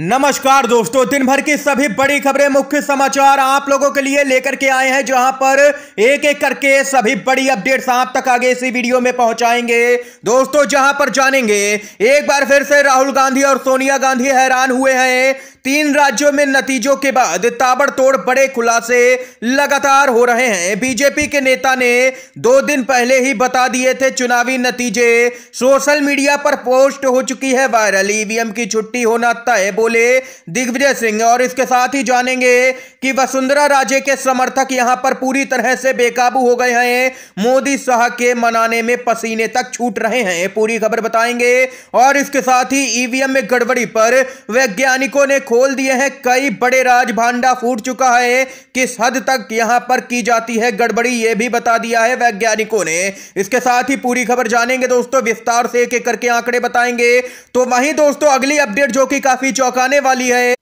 नमस्कार दोस्तों दिन भर की सभी बड़ी खबरें मुख्य समाचार आप लोगों के लिए लेकर के आए हैं जहां पर एक एक करके सभी बड़ी अपडेट्स आप तक आगे इसी वीडियो में पहुंचाएंगे दोस्तों जहां पर जानेंगे एक बार फिर से राहुल गांधी और सोनिया गांधी हैरान हुए हैं तीन राज्यों में नतीजों के बाद ताबड़तोड़ बड़े खुलासे लगातार हो रहे हैं बीजेपी के नेता ने दो दिन पहले ही बता दिए थे चुनावी नतीजे सोशल मीडिया पर पोस्ट हो चुकी है वायरल ईवीएम की छुट्टी होना तय बोले दिग्विजय सिंह और इसके साथ ही जानेंगे कि वसुंधरा राजे के समर्थक यहां पर पूरी तरह से बेकाबू हो गए हैं मोदी शाह के मनाने में पसीने तक छूट रहे हैं पूरी खबर बताएंगे और इसके साथ ही ईवीएम में गड़बड़ी पर वैज्ञानिकों ने खो खोल दिए हैं कई बड़े राज भांडा फूट चुका है किस हद तक यहां पर की जाती है गड़बड़ी यह भी बता दिया है वैज्ञानिकों ने इसके साथ ही पूरी खबर जानेंगे दोस्तों विस्तार से एक एक करके आंकड़े बताएंगे तो वहीं दोस्तों अगली अपडेट जो कि काफी चौंकाने वाली है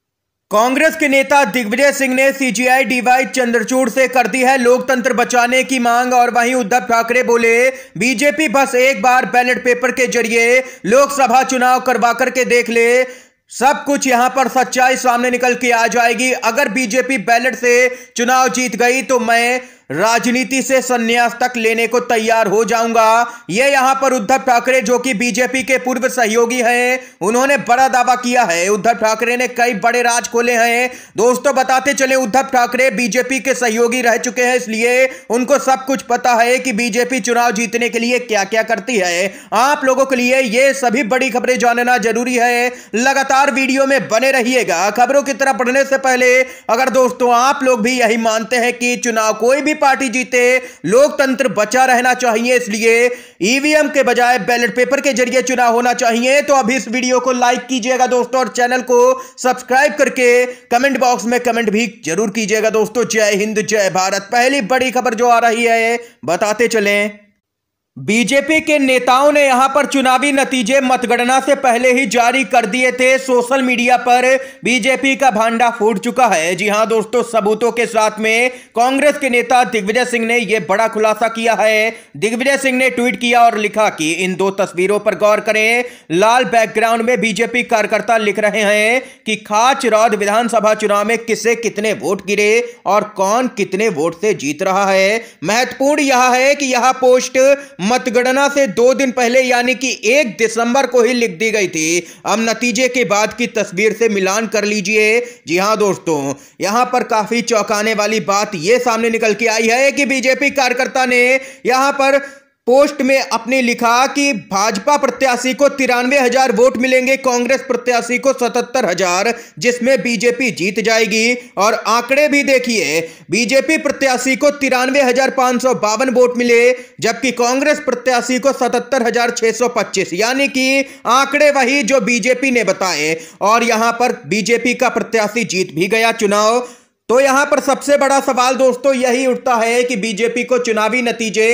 कांग्रेस के नेता दिग्विजय सिंह ने सीजीआई डीवाई चंद्रचूड़ से कर दी है लोकतंत्र बचाने की मांग और वहीं उद्धव ठाकरे बोले बीजेपी बस एक बार बैलेट पेपर के जरिए लोकसभा चुनाव करवा करके देख ले सब कुछ यहां पर सच्चाई सामने निकल के आ जाएगी अगर बीजेपी बैलेट से चुनाव जीत गई तो मैं राजनीति से संन्यास तक लेने को तैयार हो जाऊंगा ये यहां पर उद्धव ठाकरे जो कि बीजेपी के पूर्व सहयोगी हैं उन्होंने बड़ा दावा किया है उद्धव ठाकरे ने कई बड़े राज खोले हैं दोस्तों बताते चले उद्धव ठाकरे बीजेपी के सहयोगी रह चुके हैं इसलिए उनको सब कुछ पता है कि बीजेपी चुनाव जीतने के लिए क्या क्या करती है आप लोगों के लिए ये सभी बड़ी खबरें जानना जरूरी है लगातार वीडियो में बने रहिएगा खबरों की तरफ पढ़ने से पहले अगर दोस्तों आप लोग भी यही मानते हैं कि चुनाव कोई भी पार्टी जीते लोकतंत्र बचा रहना चाहिए इसलिए ईवीएम e के बजाय बैलेट पेपर के जरिए चुनाव होना चाहिए तो अभी इस वीडियो को लाइक कीजिएगा दोस्तों और चैनल को सब्सक्राइब करके कमेंट बॉक्स में कमेंट भी जरूर कीजिएगा दोस्तों जय हिंद जय भारत पहली बड़ी खबर जो आ रही है बताते चलें बीजेपी के नेताओं ने यहां पर चुनावी नतीजे मतगणना से पहले ही जारी कर दिए थे सोशल मीडिया पर बीजेपी का भांडा फूट चुका है जी हां दोस्तों सबूतों के साथ में कांग्रेस के नेता दिग्विजय सिंह ने यह बड़ा खुलासा किया है दिग्विजय सिंह ने ट्वीट किया और लिखा कि इन दो तस्वीरों पर गौर करें लाल बैकग्राउंड में बीजेपी कार्यकर्ता लिख रहे हैं कि रौद विधानसभा चुनाव में किसे कितने वोट गिरे और कौन कितने वोट से जीत रहा है महत्वपूर्ण यह है कि यह पोस्ट मतगणना से दो दिन पहले यानी कि एक दिसंबर को ही लिख दी गई थी अब नतीजे के बाद की तस्वीर से मिलान कर लीजिए जी हाँ दोस्तों यहां पर काफी चौंकाने वाली बात यह सामने निकल के आई है कि बीजेपी कार्यकर्ता ने यहां पर पोस्ट में अपने लिखा कि भाजपा प्रत्याशी को तिरानवे हजार वोट मिलेंगे कांग्रेस प्रत्याशी को सतहत्तर हजार जिसमें बीजेपी जीत जाएगी और आंकड़े भी देखिए बीजेपी प्रत्याशी को तिरानवे हजार पाँच सौ बावन वोट मिले जबकि कांग्रेस प्रत्याशी को सतहत्तर हजार छः सौ पच्चीस यानी कि आंकड़े वही जो बीजेपी ने बताए और यहां पर बीजेपी का प्रत्याशी जीत भी गया चुनाव तो यहां पर सबसे बड़ा सवाल दोस्तों यही उठता है कि बीजेपी को चुनावी नतीजे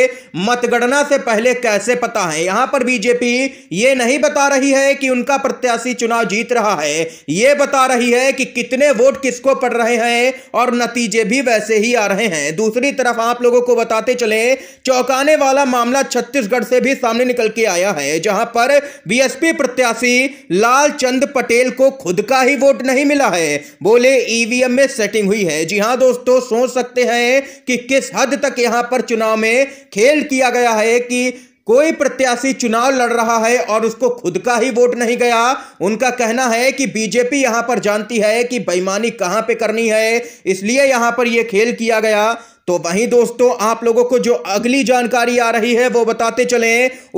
मतगणना से पहले कैसे पता है यहां पर बीजेपी ये नहीं बता रही है कि उनका प्रत्याशी चुनाव जीत रहा है ये बता रही है कि कितने वोट किसको पड़ रहे हैं और नतीजे भी वैसे ही आ रहे हैं दूसरी तरफ आप लोगों को बताते चले चौंकाने वाला मामला छत्तीसगढ़ से भी सामने निकल के आया है जहां पर बीएसपी प्रत्याशी लाल पटेल को खुद का ही वोट नहीं मिला है बोले ईवीएम में सेटिंग हुई सकती है जी हाँ दोस्तों सोच सकते हैं कि किस हद तक यहाँ पर चुनाव में खेल किया गया है कि कोई प्रत्याशी चुनाव लड़ रहा है और उसको खुद का ही वोट नहीं गया उनका कहना है कि बीजेपी यहां पर जानती है कि बेईमानी कहां पे करनी है इसलिए यहां पर यह खेल किया गया तो वहीं दोस्तों आप लोगों को जो अगली जानकारी आ रही है वो बताते चले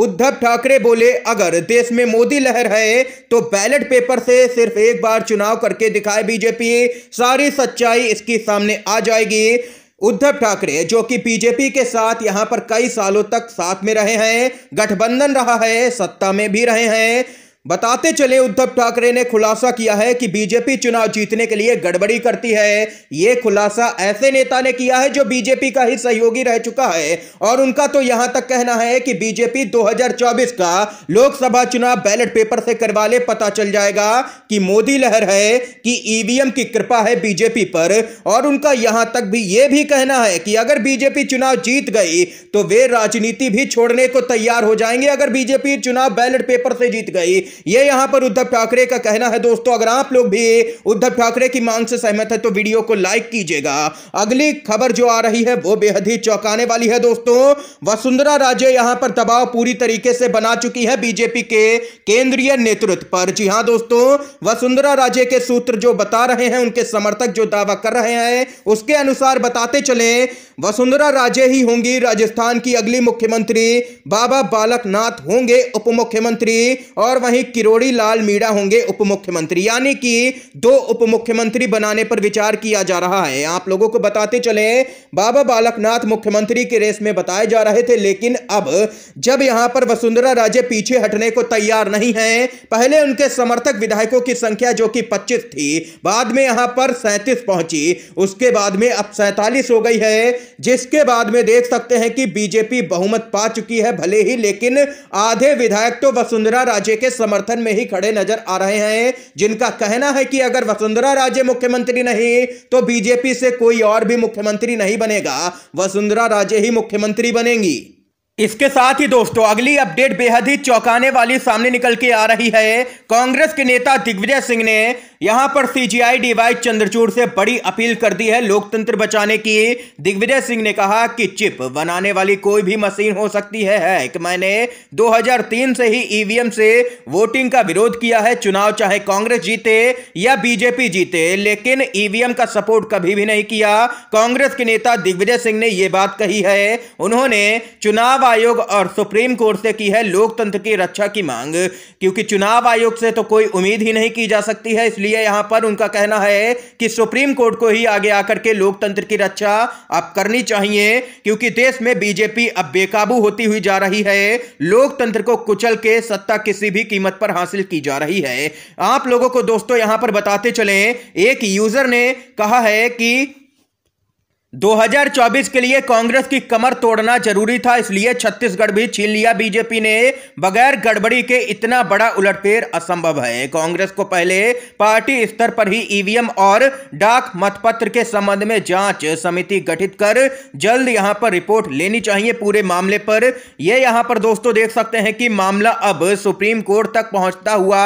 उद्धव ठाकरे बोले अगर देश में मोदी लहर है तो बैलेट पेपर से सिर्फ एक बार चुनाव करके दिखाए बीजेपी सारी सच्चाई इसकी सामने आ जाएगी उद्धव ठाकरे जो कि बीजेपी के साथ यहां पर कई सालों तक साथ में रहे हैं गठबंधन रहा है सत्ता में भी रहे हैं बताते चले उद्धव ठाकरे ने खुलासा किया है कि बीजेपी चुनाव जीतने के लिए गड़बड़ी करती है ये खुलासा ऐसे नेता ने किया है जो बीजेपी का ही सहयोगी रह चुका है और उनका तो यहां तक कहना है कि बीजेपी 2024 का लोकसभा चुनाव बैलेट पेपर से करवा ले पता चल जाएगा कि मोदी लहर है कि ईवीएम की कृपा है बीजेपी पर और उनका यहां तक भी ये भी कहना है कि अगर बीजेपी चुनाव जीत गई तो वे राजनीति भी छोड़ने को तैयार हो जाएंगे अगर बीजेपी चुनाव बैलेट पेपर से जीत गई ये यहां पर उद्धव ठाकरे का कहना है दोस्तों अगर आप लोग भी उद्धव ठाकरे की मांग से सहमत है तो वीडियो को लाइक कीजिएगा अगली खबर जो आ रही है वो बेहद ही चौंकाने वाली है दोस्तों वसुंधरा राजे यहां पर दबाव पूरी तरीके से बना चुकी है बीजेपी के केंद्रीय नेतृत्व पर जी हाँ दोस्तों वसुंधरा राजे के सूत्र जो बता रहे हैं उनके समर्थक जो दावा कर रहे हैं उसके अनुसार बताते चले वसुंधरा राजे ही होंगी राजस्थान की अगली मुख्यमंत्री बाबा बालकनाथ होंगे उप मुख्यमंत्री और वहीं यानी किरोड़ी लाल मीणा होंगे उप मुख्यमंत्री यानी कि दो उप मुख्यमंत्री बनाने पर विचार किया जा रहा है आप लोगों को बताते चले बाबा बालकनाथ मुख्यमंत्री के रेस में बताए जा रहे थे लेकिन अब जब यहां पर वसुंधरा राजे पीछे हटने को तैयार नहीं है पहले उनके समर्थक विधायकों की संख्या जो कि पच्चीस थी बाद में यहां पर सैंतीस पहुंची उसके बाद में अब सैतालीस हो गई है जिसके बाद में देख सकते हैं कि बीजेपी बहुमत पा चुकी है भले ही लेकिन आधे विधायक तो वसुंधरा राजे के समर्थक समर्थन में ही खड़े नजर आ रहे हैं जिनका कहना है कि अगर वसुंधरा राजे मुख्यमंत्री नहीं तो बीजेपी से कोई और भी मुख्यमंत्री नहीं बनेगा वसुंधरा राजे ही मुख्यमंत्री बनेंगी इसके साथ ही दोस्तों अगली अपडेट बेहद ही चौंकाने वाली सामने निकल के आ रही है कांग्रेस के नेता दिग्विजय सिंह ने यहां पर सीजीआई डीवाई चंद्रचूड़ से बड़ी अपील कर दी है लोकतंत्र बचाने की दिग्विजय सिंह ने कहा कि चिप बनाने वाली कोई भी मशीन हो सकती है, है कि मैंने 2003 से ही ईवीएम e से वोटिंग का विरोध किया है चुनाव चाहे कांग्रेस जीते या बीजेपी जीते लेकिन ईवीएम e का सपोर्ट कभी भी नहीं किया कांग्रेस के नेता दिग्विजय सिंह ने यह बात कही है उन्होंने चुनाव आयोग और सुप्रीम कोर्ट से की है लोकतंत्र की रक्षा की मांग क्योंकि चुनाव आयोग से तो कोई उम्मीद ही नहीं की जा सकती है इसलिए यहां पर उनका कहना है कि सुप्रीम कोर्ट को ही आगे आकर के लोकतंत्र की रक्षा आप करनी चाहिए क्योंकि देश में बीजेपी अब बेकाबू होती हुई जा रही है लोकतंत्र को कुचल के सत्ता किसी भी कीमत पर हासिल की जा रही है आप लोगों को दोस्तों यहां पर बताते चले एक यूजर ने कहा है कि 2024 के लिए कांग्रेस की कमर तोड़ना जरूरी था इसलिए छत्तीसगढ़ भी छीन लिया बीजेपी ने बगैर गड़बड़ी के इतना बड़ा उलटफेर असंभव है कांग्रेस को पहले पार्टी स्तर पर ही ईवीएम और डाक मतपत्र के संबंध में जांच समिति गठित कर जल्द यहां पर रिपोर्ट लेनी चाहिए पूरे मामले पर यह यहां पर दोस्तों देख सकते हैं कि मामला अब सुप्रीम कोर्ट तक पहुंचता हुआ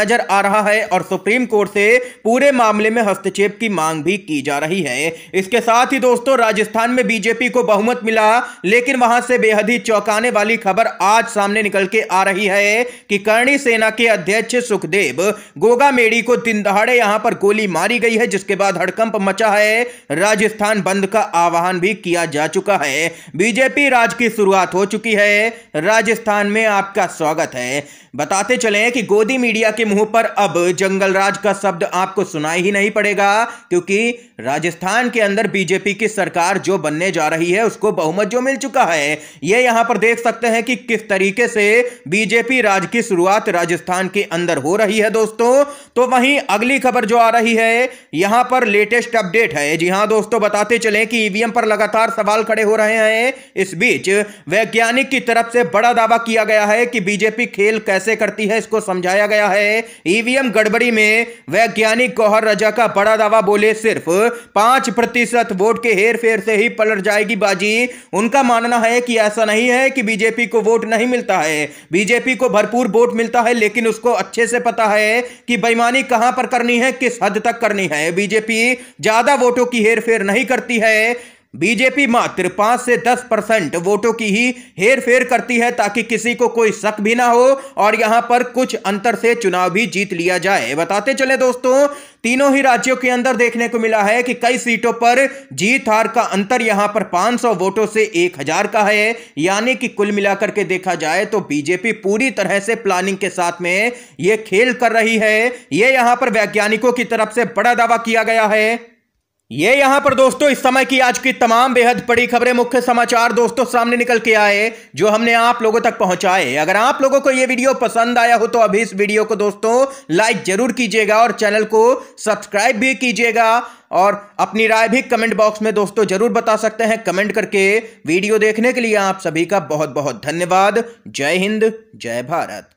नजर आ रहा है और सुप्रीम कोर्ट से पूरे मामले में हस्तक्षेप की मांग भी की जा रही है इसके साथ ही दोस्तों राजस्थान में बीजेपी को बहुमत मिला लेकिन वहां से बेहद ही चौंकाने वाली खबर आज सामने निकल के आ रही है कि करणी सेना के अध्यक्ष सुखदेव गोगा मेड़ी को दिन दहाड़े यहां पर गोली मारी गई है जिसके बाद हड़कंप मचा है राजस्थान बंद का आह्वान भी किया जा चुका है बीजेपी राज की शुरुआत हो चुकी है राजस्थान में आपका स्वागत है बताते चले कि गोदी मीडिया के मुंह पर अब जंगलराज का शब्द आपको सुनाई ही नहीं पड़ेगा क्योंकि राजस्थान के अंदर बीजेपी की सरकार जो बनने जा रही है उसको बहुमत जो मिल चुका है ये यहां पर देख सकते हैं कि किस तरीके से बीजेपी राज की शुरुआत राजस्थान के अंदर हो रही है दोस्तों तो वहीं अगली खबर जो आ रही है यहां पर लेटेस्ट अपडेट है जी हाँ दोस्तों बताते चले कि ईवीएम पर लगातार सवाल खड़े हो रहे हैं इस बीच वैज्ञानिक की तरफ से बड़ा दावा किया गया है कि बीजेपी खेल कैसे कैसे करती है इसको समझाया गया है ईवीएम गड़बड़ी में वैज्ञानिक कोहर रजा का बड़ा दावा बोले सिर्फ पांच प्रतिशत वोट के हेर फेर से ही पलट जाएगी बाजी उनका मानना है कि ऐसा नहीं है कि बीजेपी को वोट नहीं मिलता है बीजेपी को भरपूर वोट मिलता है लेकिन उसको अच्छे से पता है कि बेईमानी कहां पर करनी है किस हद तक करनी है बीजेपी ज्यादा वोटों की हेरफेर नहीं करती है बीजेपी मात्र पांच से दस परसेंट वोटों की ही हेर फेर करती है ताकि किसी को कोई शक भी ना हो और यहां पर कुछ अंतर से चुनाव भी जीत लिया जाए बताते चले दोस्तों तीनों ही राज्यों के अंदर देखने को मिला है कि कई सीटों पर जीत हार का अंतर यहां पर 500 वोटों से 1000 का है यानी कि कुल मिलाकर के देखा जाए तो बीजेपी पूरी तरह से प्लानिंग के साथ में ये खेल कर रही है ये यहां पर वैज्ञानिकों की तरफ से बड़ा दावा किया गया है ये यहां पर दोस्तों इस समय की आज की तमाम बेहद बड़ी खबरें मुख्य समाचार दोस्तों सामने निकल के आए जो हमने आप लोगों तक पहुंचाए अगर आप लोगों को ये वीडियो पसंद आया हो तो अभी इस वीडियो को दोस्तों लाइक जरूर कीजिएगा और चैनल को सब्सक्राइब भी कीजिएगा और अपनी राय भी कमेंट बॉक्स में दोस्तों जरूर बता सकते हैं कमेंट करके वीडियो देखने के लिए आप सभी का बहुत बहुत धन्यवाद जय हिंद जय भारत